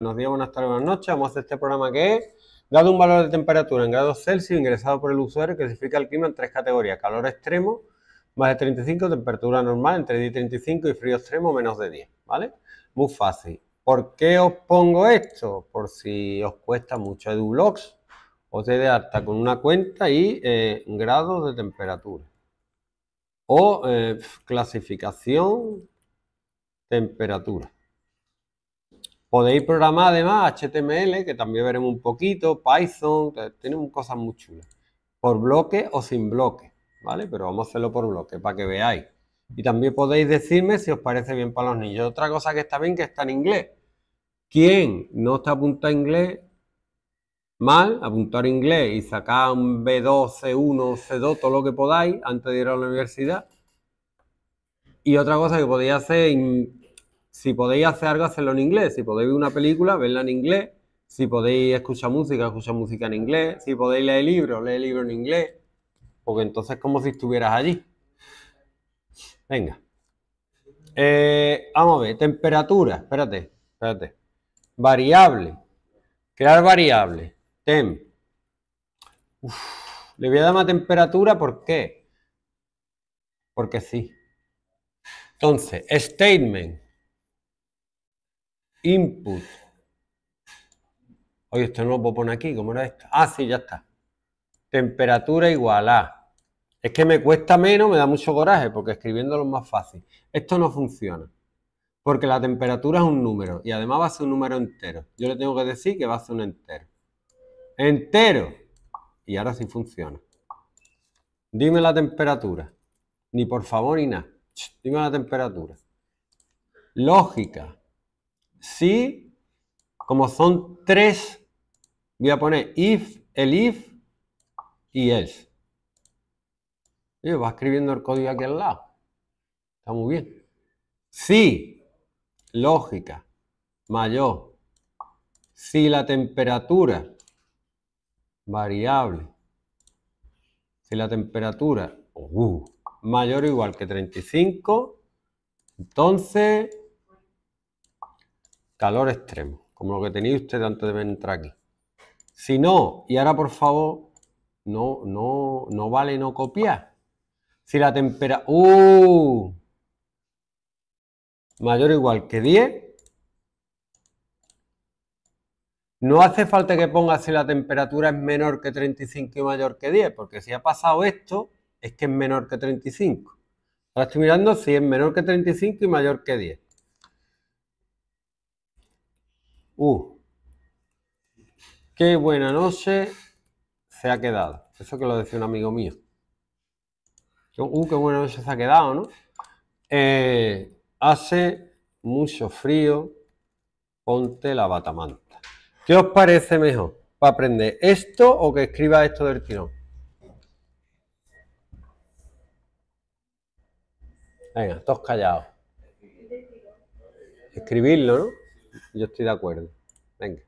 Buenos días, buenas tardes, buenas noches. Vamos a hacer este programa que es, dado un valor de temperatura en grados Celsius ingresado por el usuario, clasifica el clima en tres categorías, calor extremo, más de 35, temperatura normal entre 10 y 35 y frío extremo menos de 10, ¿vale? Muy fácil. ¿Por qué os pongo esto? Por si os cuesta mucho o os de alta con una cuenta y eh, grados de temperatura. O eh, clasificación temperatura. Podéis programar además HTML, que también veremos un poquito, Python, ...tenemos cosas muy chulas. Por bloque o sin bloque, ¿vale? Pero vamos a hacerlo por bloque para que veáis. Y también podéis decirme si os parece bien para los niños. Otra cosa que está bien que está en inglés. ¿Quién no está apuntado a inglés? Mal, apuntar inglés y sacar un B2, C1, C2, todo lo que podáis antes de ir a la universidad. Y otra cosa que podéis hacer, si podéis hacer algo, hacerlo en inglés. Si podéis ver una película, verla en inglés. Si podéis escuchar música, escuchar música en inglés. Si podéis leer libros, leer libros en inglés. Porque entonces es como si estuvieras allí. Venga. Eh, vamos a ver, temperatura, espérate, espérate. Variable. Crear variable. Tem. le voy a dar una temperatura, ¿por qué? Porque sí. Entonces, statement. Input. Oye, esto no lo puedo poner aquí, ¿cómo era esto? Ah, sí, ya está. Temperatura igual a. Es que me cuesta menos, me da mucho coraje, porque escribiéndolo es más fácil. Esto no funciona, porque la temperatura es un número, y además va a ser un número entero. Yo le tengo que decir que va a ser un entero. ¡Entero! Y ahora sí funciona. Dime la temperatura. Ni por favor ni nada. Dime la temperatura. Lógica si, como son tres, voy a poner if, el if y else. Y va escribiendo el código aquí al lado. Está muy bien. Si, lógica, mayor. Si la temperatura, variable. Si la temperatura uh, mayor o igual que 35, entonces Calor extremo, como lo que tenía usted antes de entrar aquí. Si no, y ahora por favor, no, no, no vale no copiar. Si la temperatura... Uh, mayor o igual que 10. No hace falta que ponga si la temperatura es menor que 35 y mayor que 10, porque si ha pasado esto, es que es menor que 35. Ahora estoy mirando si es menor que 35 y mayor que 10. Uh, qué buena noche se ha quedado. Eso que lo decía un amigo mío. Uh, qué buena noche se ha quedado, ¿no? Eh, hace mucho frío, ponte la batamanta. ¿Qué os parece mejor? ¿Para aprender esto o que escriba esto del tirón? Venga, todos callados. Escribirlo, ¿no? Yo estoy de acuerdo. Venga.